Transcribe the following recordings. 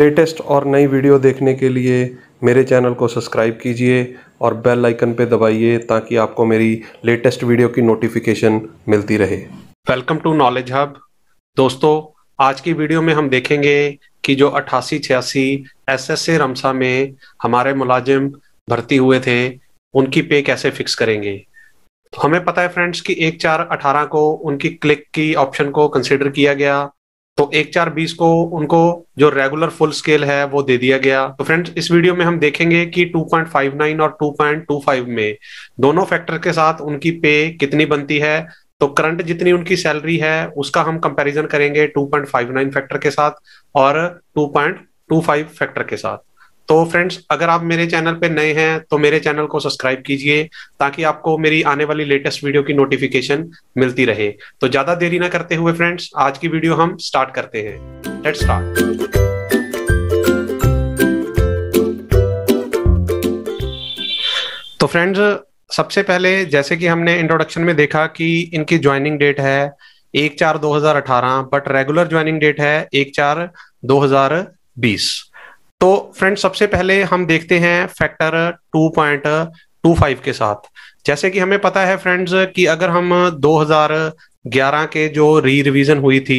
latest और नई video देखने के लिए मेरे चैनल को सब्सक्राइब कीजिए और बेल आइकन पे दबाइए ताकि आपको मेरी लेटेस्ट वीडियो की नोटिफिकेशन मिलती रहे वेलकम टू नॉलेज हब दोस्तों आज की वीडियो में हम देखेंगे कि जो अट्ठासी छियासी एस एस ए रमसा में हमारे मुलाजिम भर्ती हुए थे उनकी पे कैसे फिक्स करेंगे हमें पता है फ्रेंड्स कि एक चार अठारह को उनकी क्लिक की ऑप्शन को कंसिडर किया गया तो एक चार बीस को उनको जो रेगुलर फुल स्केल है वो दे दिया गया तो फ्रेंड्स इस वीडियो में हम देखेंगे कि 2.59 और 2.25 में दोनों फैक्टर के साथ उनकी पे कितनी बनती है तो करंट जितनी उनकी सैलरी है उसका हम कंपैरिजन करेंगे 2.59 फैक्टर के साथ और 2.25 फैक्टर के साथ तो फ्रेंड्स अगर आप मेरे चैनल पे नए हैं तो मेरे चैनल को सब्सक्राइब कीजिए ताकि आपको मेरी आने वाली लेटेस्ट वीडियो की नोटिफिकेशन मिलती रहे तो ज्यादा देरी ना करते हुए फ्रेंड्स आज की वीडियो हम स्टार्ट करते हैं लेट्स स्टार्ट तो फ्रेंड्स सबसे पहले जैसे कि हमने इंट्रोडक्शन में देखा कि इनकी ज्वाइनिंग डेट है एक चार दो बट रेगुलर ज्वाइनिंग डेट है एक चार दो तो फ्रेंड सबसे पहले हम देखते हैं फैक्टर 2.25 के साथ जैसे कि हमें पता है फ्रेंड्स कि अगर हम 2011 के जो री रिविजन हुई थी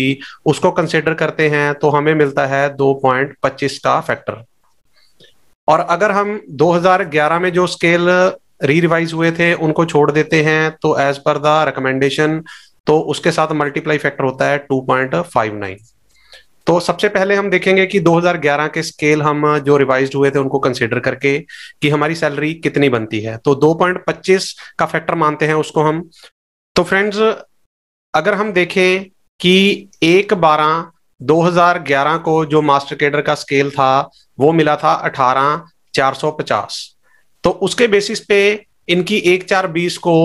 उसको कंसिडर करते हैं तो हमें मिलता है 2.25 का फैक्टर और अगर हम 2011 में जो स्केल री रिवाइज हुए थे उनको छोड़ देते हैं तो एज पर द रिकमेंडेशन तो उसके साथ मल्टीप्लाई फैक्टर होता है 2.59 तो सबसे पहले हम देखेंगे कि 2011 के स्केल हम जो रिवाइज हुए थे उनको कंसिडर करके कि हमारी सैलरी कितनी बनती है तो 2.25 का फैक्टर मानते हैं उसको हम तो फ्रेंड्स अगर हम देखें कि एक बारह 2011 को जो मास्टर केडर का स्केल था वो मिला था अठारह चार सौ पचास तो उसके बेसिस पे इनकी एक चार बीस को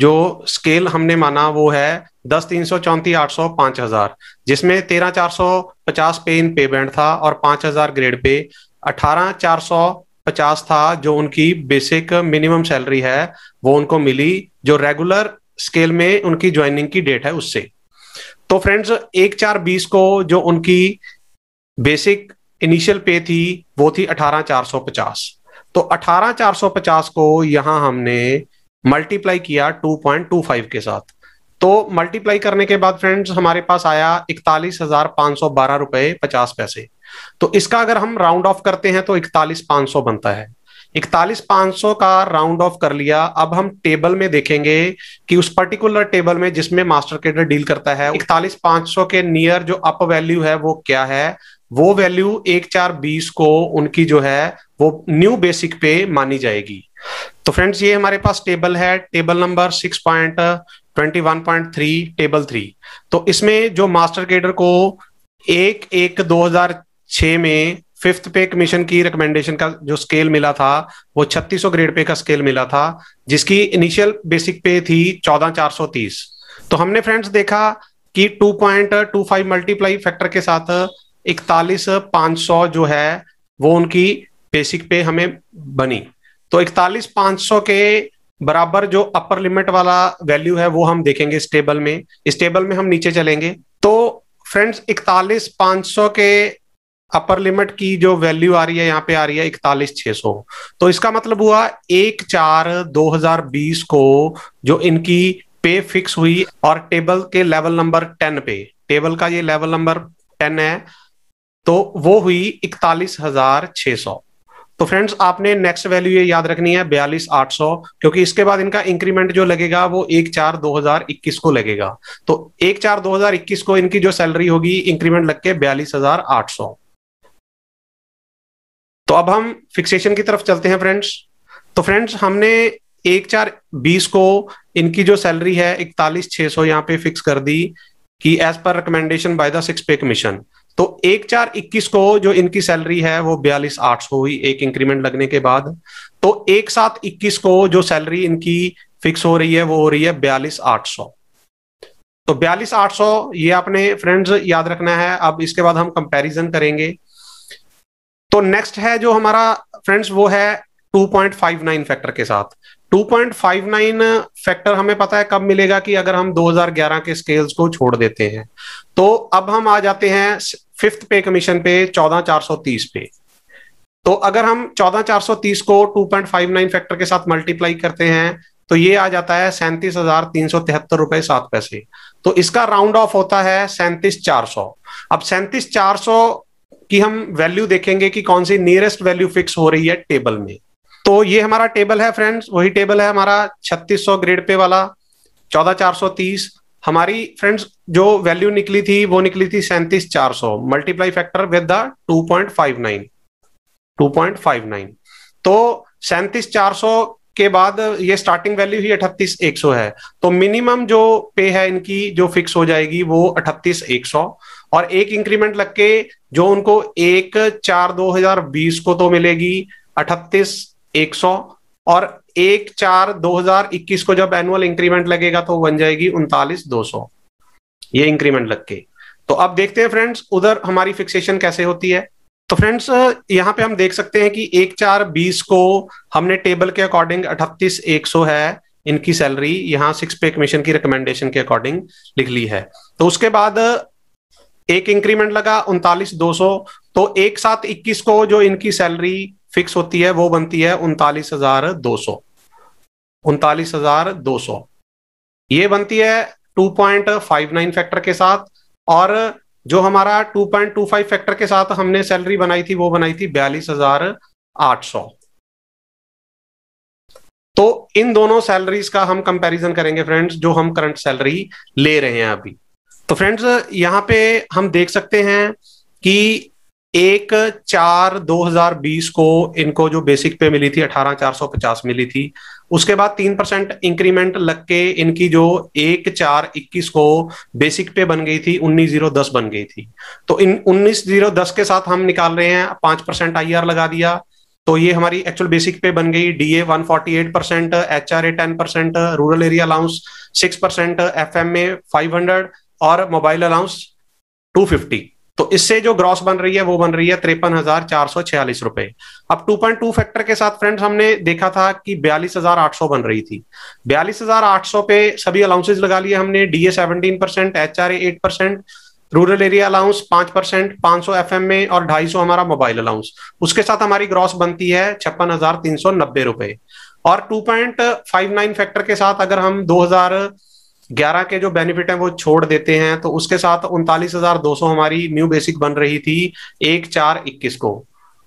जो स्केल हमने माना वो है दस तीन सौ चौंतीस आठ सौ पांच हजार जिसमें तेरह चार सौ पचास पे इन पे बैंड था और पांच हजार ग्रेड पे अठारह चार सौ पचास था जो उनकी बेसिक मिनिमम सैलरी है वो उनको मिली जो रेगुलर स्केल में उनकी ज्वाइनिंग की डेट है उससे तो फ्रेंड्स एक चार बीस को जो उनकी बेसिक इनिशियल पे थी वो थी अठारह चार सौ पचास तो अठारह चार सौ पचास को यहां हमने मल्टीप्लाई किया 2.25 के साथ तो मल्टीप्लाई करने के बाद फ्रेंड्स हमारे पास आया इकतालीस हजार पांच सौ बारह रुपए पचास पैसे तो इसका अगर हम राउंड ऑफ करते हैं तो इकतालीस पांच सौ बनता है इकतालीस पांच सौ का राउंड ऑफ कर लिया अब हम टेबल में देखेंगे कि उस पर्टिकुलर टेबल में जिसमें मास्टर केडर डील करता है इकतालीस पांच सौ के नियर जो अप वैल्यू है वो क्या है वो वैल्यू एक चार बीस को उनकी जो है वो न्यू बेसिक पे मानी जाएगी तो फ्रेंड्स ये हमारे पास टेबल है table number six point twenty one point three table three तो इसमें जो मास्टर केडर को एक एक दो हजार छ में फिफ्थ पे कमीशन की रिकमेंडेशन का जो स्केल मिला था वो 3600 ग्रेड पे का स्केल मिला था जिसकी इनिशियल बेसिक पे थी 14430 तो हमने फ्रेंड्स देखा कि 2.25 मल्टीप्लाई फैक्टर के साथ इकतालीस पाँच सौ जो है वो उनकी बेसिक पे हमें बनी तो इकतालीस पांच सौ के बराबर जो अपर लिमिट वाला वैल्यू है वो हम देखेंगे इस टेबल में इस टेबल में हम नीचे चलेंगे तो फ्रेंड्स इकतालीस पांच सौ के अपर लिमिट की जो वैल्यू आ रही है यहाँ पे आ रही है इकतालीस छह सौ तो इसका मतलब हुआ एक चार दो हजार बीस को जो इनकी पे फिक्स हुई और टेबल के लेवल नंबर टेन पे टेबल का ये लेवल नंबर टेन है तो वो हुई इकतालीस हजार छह सौ तो फ्रेंड्स आपने नेक्स्ट वैल्यू ये याद रखनी है बयालीस आठ सौ क्योंकि इसके बाद इनका इंक्रीमेंट जो लगेगा वो एक चार दो हजार इक्कीस को लगेगा तो एक चार दो हजार इक्कीस को इनकी जो सैलरी होगी इंक्रीमेंट लग के बयालीस हजार आठ सौ तो अब हम फिक्सेशन की तरफ चलते हैं फ्रेंड्स तो फ्रेंड्स हमने एक चार बीस को इनकी जो सैलरी है इकतालीस छह सौ यहाँ पे फिक्स कर दी कि as per recommendation by the six pay commission तो एक चार इक्कीस को जो इनकी सैलरी है वो बयालीस आठ सौ हुई एक इंक्रीमेंट लगने के बाद तो एक साथ इक्कीस को जो सैलरी इनकी फिक्स हो रही है वो हो रही है बयालीस आठ सौ तो बयालीस आठ सौ ये आपने फ्रेंड्स याद रखना है अब इसके बाद हम कंपैरिजन करेंगे तो नेक्स्ट है जो हमारा फ्रेंड्स वो है नाइन फैक्टर के साथ 2.59 फैक्टर हमें पता है कब मिलेगा कि अगर हम 2011 के स्केल्स को छोड़ देते हैं तो अब हम आ जाते हैं फिफ्थ पे कमीशन पे 14430 पे तो अगर हम 14430 को 2.59 फैक्टर के साथ मल्टीप्लाई करते हैं तो ये आ जाता है सैंतीस हजार तीन सौ तिहत्तर रुपए सात पैसे तो इसका राउंड ऑफ होता है सैंतीस चार सौ अब सैंतीस चार सौ की हम वैल्यू देखेंगे कि कौन सी नियरेस्ट वैल्यू फिक्स हो रही है टेबल में तो ये हमारा टेबल है फ्रेंड्स वही टेबल है हमारा 3600 ग्रेड पे वाला 14430 हमारी फ्रेंड्स जो वैल्यू निकली थी वो निकली थी सैंतीस चार सौ मल्टीप्लाई फैक्टर विद द 2.59 2.59 तो सैंतीस चार सौ के बाद ये स्टार्टिंग वैल्यू ही अठतीस एक सौ है तो मिनिमम जो पे है इनकी जो फिक्स हो जाएगी वो अठतीस एक सौ और एक इंक्रीमेंट लग के जो उनको एक चार दो हजार बीस को तो मिलेगी अठतीस 100 और एक चार 2021 को जब एनुअल इंक्रीमेंट लगेगा तो बन जाएगी उनतालीस दो सौ ये इंक्रीमेंट लग के तो अब देखते हैं फ्रेंड्स उधर हमारी फिक्सेशन कैसे होती है तो फ्रेंड्स यहाँ पे हम देख सकते हैं कि एक चार बीस को हमने टेबल के अकॉर्डिंग अठतीस एक सौ है इनकी सैलरी यहाँ सिक्स पे कमीशन की रिकमेंडेशन के अकॉर्डिंग लिख ली है तो उसके बाद एक इंक्रीमेंट लगा उनतालीस दो सौ तो एक साथ इक्कीस को जो इनकी सैलरी फिक्स होती है वो बनती है उनतालीस हजार दो सौ उनतालीस हजार दो सौ ये बनती है two point five nine factor के साथ और जो हमारा two point two five factor के साथ हमने सैलरी बनाई थी वो बनाई थी बयालीस हजार आठ सौ तो इन दोनों सैलरीज का हम कंपैरिजन करेंगे फ्रेंड्स जो हम करंट सैलरी ले रहे हैं अभी तो फ्रेंड्स यहाँ पे हम देख सकते हैं कि एक चार 2020 को इनको जो बेसिक पे मिली थी अठारह चार सौ पचास मिली थी उसके बाद तीन परसेंट इंक्रीमेंट लग के इनकी जो एक चार इक्कीस को बेसिक पे बन गई थी उन्नीस जीरो दस बन गई थी तो इन उन्नीस जीरो दस के साथ हम निकाल रहे हैं पांच परसेंट आई लगा दिया तो ये हमारी एक्चुअल बेसिक पे बन गई DA eight percent H R A ten percent rural area allowance six percent F M A five hundred और मोबाइल अलाउंस टू फिफ्टी तो इससे जो ग्रॉस बन रही है वो बन रही है तिरपन हजार चार सौ छियालीस रुपए अब टू पॉइंट टू फैक्टर के साथ फ्रेंड्स हमने देखा था कि बयालीस हजार आठ सौ बन रही थी बयालीस हजार आठ सौ पे सभी अलाउंसेज लगा लिए हमने DA seventeen percent H R eight percent rural area allowance पांच परसेंट पांच सौ एफ एम में और ढाई सौ हमारा मोबाइल अलाउंस उसके साथ हमारी ग्रॉस बनती है छप्पन हजार तीन सौ नब्बे रुपए और two point five nine factor के साथ अगर हम दो हजार ग्यारह के जो बेनिफिट हैं वो छोड़ देते हैं तो उसके साथ उनतालीस हजार दो सौ हमारी न्यू बेसिक बन रही थी एक चार इक्कीस को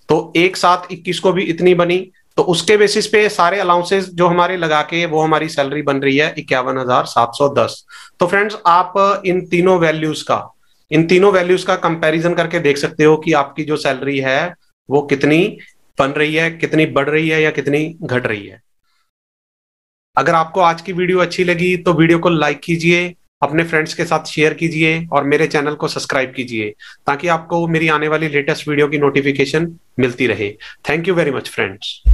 तो एक साथ इक्कीस को भी इतनी बनी तो उसके बेसिस पे सारे अलाउंसेस जो हमारे लगा के वो हमारी सैलरी बन रही है इक्यावन हजार सात सौ दस तो फ्रेंड्स आप इन तीनों वैल्यूज का इन तीनों वैल्यूज का कंपैरिजन करके देख सकते हो कि आपकी जो सैलरी है वो कितनी बन रही है कितनी बढ़ रही है या कितनी घट रही है अगर आपको आज की वीडियो अच्छी लगी तो वीडियो को लाइक कीजिए अपने फ्रेंड्स के साथ शेयर कीजिए और मेरे चैनल को सब्सक्राइब कीजिए ताकि आपको मेरी आने वाली लेटेस्ट वीडियो की नोटिफिकेशन मिलती रहे thank you very much friends